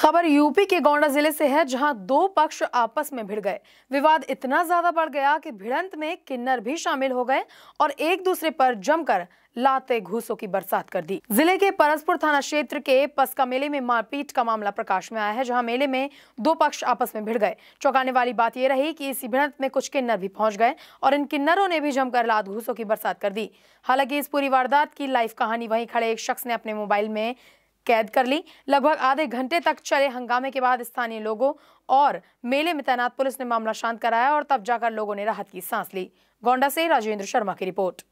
खबर यूपी के गोंडा जिले से है जहां दो पक्ष आपस में भिड़ गए विवाद इतना ज्यादा बढ़ गया कि भिड़ंत में किन्नर भी शामिल हो गए और एक दूसरे पर जमकर लाते घूसों की बरसात कर दी जिले के परसपुर थाना क्षेत्र के पसका मेले में मारपीट का मामला प्रकाश में आया है जहां मेले में दो पक्ष आपस में भिड़ गए चौंकाने वाली बात यह रही कि इस भिड़ंत में कुछ किन्नर भी पहुंच गए और इन किन्नरों ने भी जमकर लात घूसों की बरसात कर दी हालांकि इस पूरी वारदात की लाइव कहानी वहीं खड़े एक शख्स ने अपने मोबाइल में कैद कर ली लगभग आधे घंटे तक चले हंगामे के बाद स्थानीय लोगों और मेले में तैनात पुलिस ने मामला शांत कराया और तब जाकर लोगों ने राहत की सांस ली गोंडा से राजेंद्र शर्मा की रिपोर्ट